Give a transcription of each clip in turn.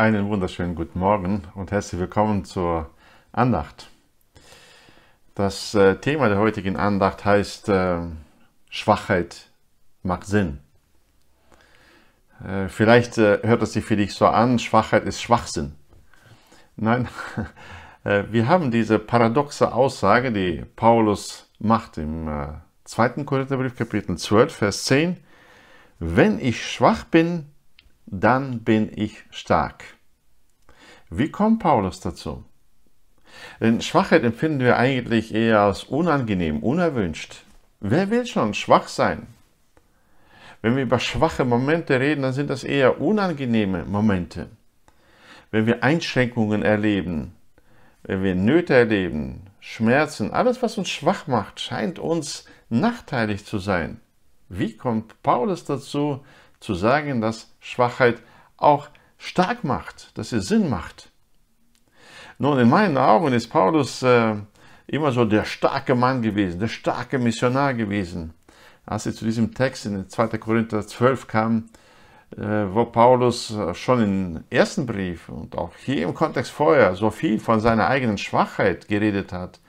Einen wunderschönen guten Morgen und herzlich willkommen zur Andacht. Das äh, Thema der heutigen Andacht heißt äh, Schwachheit macht Sinn. Äh, vielleicht hört es sich für dich so an, Schwachheit ist Schwachsinn. Nein, wir haben diese paradoxe Aussage, die Paulus macht im 2. Korintherbrief Kapitel 12, Vers 10. Wenn ich schwach bin, dann bin ich stark. Wie kommt Paulus dazu? Denn Schwachheit empfinden wir eigentlich eher als unangenehm, unerwünscht. Wer will schon schwach sein? Wenn wir über schwache Momente reden, dann sind das eher unangenehme Momente. Wenn wir Einschränkungen erleben, wenn wir Nöte erleben, Schmerzen, alles, was uns schwach macht, scheint uns nachteilig zu sein. Wie kommt Paulus dazu, zu sagen, dass Schwachheit auch stark macht, dass sie Sinn macht. Nun, in meinen Augen ist Paulus äh, immer so der starke Mann gewesen, der starke Missionar gewesen. Als er zu diesem Text in 2. Korinther 12 kam, äh, wo Paulus äh, schon im ersten Brief und auch hier im Kontext vorher so viel von seiner eigenen Schwachheit geredet hat,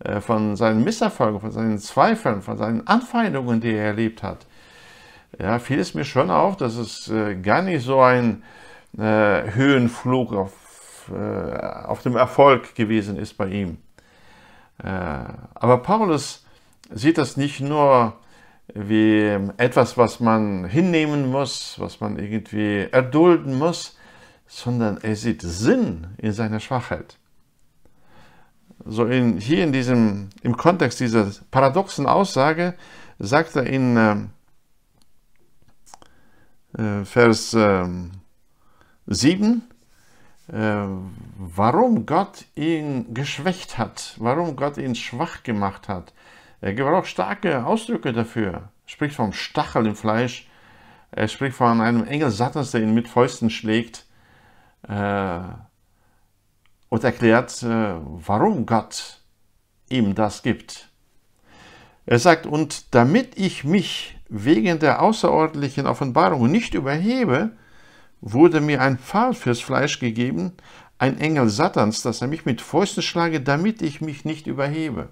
äh, von seinen Misserfolgen, von seinen Zweifeln, von seinen Anfeindungen, die er erlebt hat, ja, fiel es mir schon auf, dass es äh, gar nicht so ein äh, Höhenflug auf, äh, auf dem Erfolg gewesen ist bei ihm. Äh, aber Paulus sieht das nicht nur wie etwas, was man hinnehmen muss, was man irgendwie erdulden muss, sondern er sieht Sinn in seiner Schwachheit. So in, hier in diesem, im Kontext dieser paradoxen Aussage sagt er in ähm, äh, Vers 7, ähm, äh, warum Gott ihn geschwächt hat, warum Gott ihn schwach gemacht hat. Er gibt auch starke Ausdrücke dafür. Er spricht vom Stachel im Fleisch. Er spricht von einem Engel Satans, der ihn mit Fäusten schlägt. Äh, und erklärt, warum Gott ihm das gibt. Er sagt, und damit ich mich wegen der außerordentlichen Offenbarung nicht überhebe, wurde mir ein Pfahl fürs Fleisch gegeben, ein Engel Satans, dass er mich mit Fäusten schlage, damit ich mich nicht überhebe.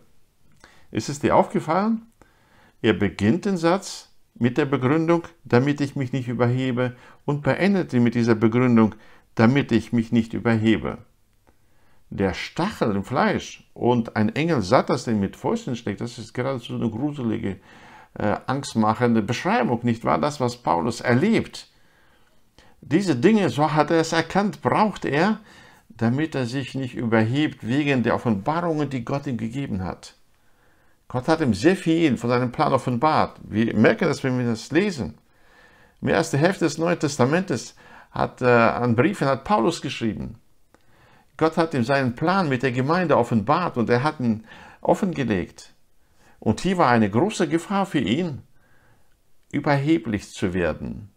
Ist es dir aufgefallen? Er beginnt den Satz mit der Begründung, damit ich mich nicht überhebe, und beendet ihn mit dieser Begründung, damit ich mich nicht überhebe. Der Stachel im Fleisch und ein Engel Satans, den mit Fäusten schlägt, das ist geradezu eine gruselige äh, angstmachende Beschreibung, nicht wahr? Das, was Paulus erlebt. Diese Dinge, so hat er es erkannt, braucht er, damit er sich nicht überhebt wegen der Offenbarungen, die Gott ihm gegeben hat. Gott hat ihm sehr viel von seinem Plan offenbart. Wir merken das, wenn wir das lesen. Mehr als die Hälfte des Neuen Testamentes hat, äh, an Briefen hat Paulus geschrieben. Gott hat ihm seinen Plan mit der Gemeinde offenbart und er hat ihn offengelegt. Und hier war eine große Gefahr für ihn, überheblich zu werden,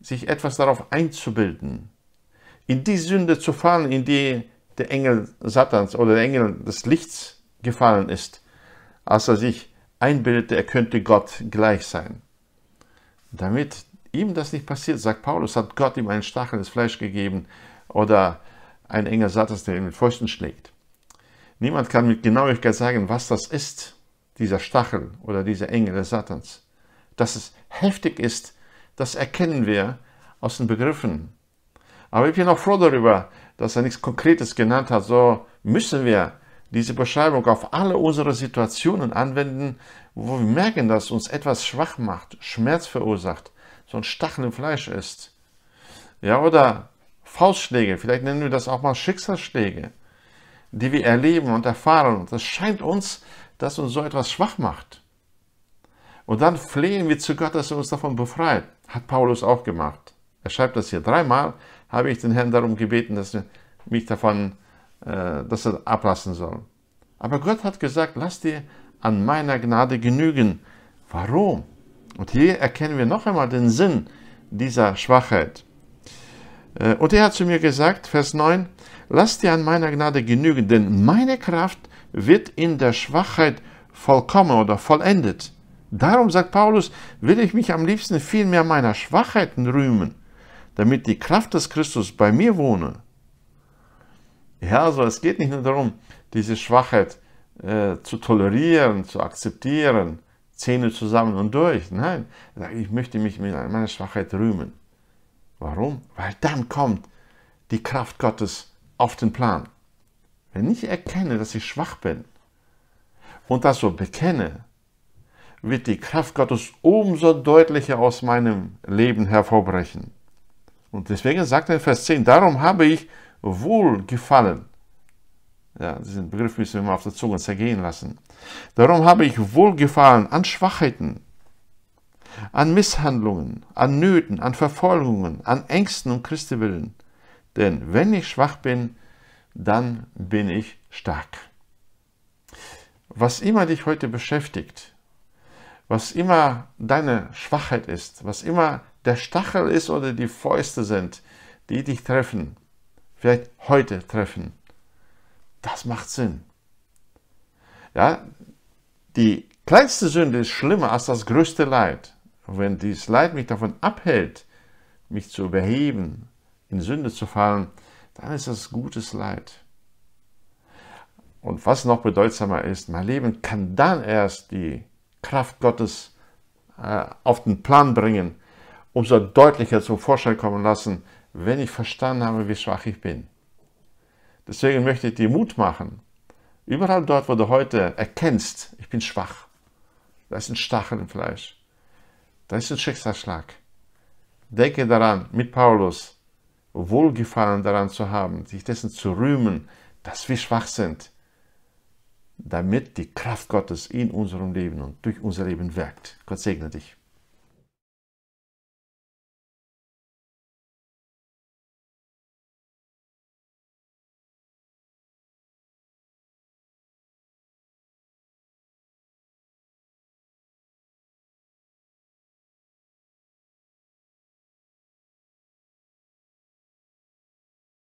sich etwas darauf einzubilden, in die Sünde zu fallen, in die der Engel Satans oder der Engel des Lichts gefallen ist, als er sich einbildete, er könnte Gott gleich sein. Damit ihm das nicht passiert, sagt Paulus, hat Gott ihm einen Stachel ins Fleisch gegeben oder ein Engel Satans, der ihn mit Fäusten schlägt. Niemand kann mit Genauigkeit sagen, was das ist dieser Stachel oder dieser Engel des Satans. Dass es heftig ist, das erkennen wir aus den Begriffen. Aber ich bin auch froh darüber, dass er nichts Konkretes genannt hat. So müssen wir diese Beschreibung auf alle unsere Situationen anwenden, wo wir merken, dass uns etwas schwach macht, Schmerz verursacht, so ein Stachel im Fleisch ist. Ja, oder Faustschläge, vielleicht nennen wir das auch mal Schicksalsschläge, die wir erleben und erfahren. das scheint uns dass uns so etwas schwach macht. Und dann flehen wir zu Gott, dass er uns davon befreit. Hat Paulus auch gemacht. Er schreibt das hier dreimal, habe ich den Herrn darum gebeten, dass er mich davon, äh, dass er ablassen soll. Aber Gott hat gesagt, lass dir an meiner Gnade genügen. Warum? Und hier erkennen wir noch einmal den Sinn dieser Schwachheit. Äh, und er hat zu mir gesagt, Vers 9, lass dir an meiner Gnade genügen, denn meine Kraft wird in der Schwachheit vollkommen oder vollendet. Darum sagt Paulus, will ich mich am liebsten vielmehr meiner Schwachheiten rühmen, damit die Kraft des Christus bei mir wohne. Ja, also es geht nicht nur darum, diese Schwachheit äh, zu tolerieren, zu akzeptieren, Zähne zusammen und durch. Nein, ich möchte mich mit meiner Schwachheit rühmen. Warum? Weil dann kommt die Kraft Gottes auf den Plan. Wenn ich erkenne, dass ich schwach bin und das so bekenne, wird die Kraft Gottes umso deutlicher aus meinem Leben hervorbrechen. Und deswegen sagt er in Vers 10, darum habe ich wohlgefallen. Ja, diesen Begriff müssen wir mal auf der Zunge zergehen lassen. Darum habe ich wohlgefallen an Schwachheiten, an Misshandlungen, an Nöten, an Verfolgungen, an Ängsten um Christi willen. Denn wenn ich schwach bin, dann bin ich stark. Was immer dich heute beschäftigt, was immer deine Schwachheit ist, was immer der Stachel ist oder die Fäuste sind, die dich treffen, vielleicht heute treffen, das macht Sinn. Ja, die kleinste Sünde ist schlimmer als das größte Leid. Und wenn dieses Leid mich davon abhält, mich zu überheben, in Sünde zu fallen, dann ist das gutes Leid. Und was noch bedeutsamer ist, mein Leben kann dann erst die Kraft Gottes äh, auf den Plan bringen, umso deutlicher zum Vorschein kommen lassen, wenn ich verstanden habe, wie schwach ich bin. Deswegen möchte ich dir Mut machen. Überall dort, wo du heute erkennst, ich bin schwach, da ist ein Stachel im Fleisch, da ist ein Schicksalsschlag. Denke daran, mit Paulus, Wohlgefallen daran zu haben, sich dessen zu rühmen, dass wir schwach sind, damit die Kraft Gottes in unserem Leben und durch unser Leben wirkt. Gott segne dich.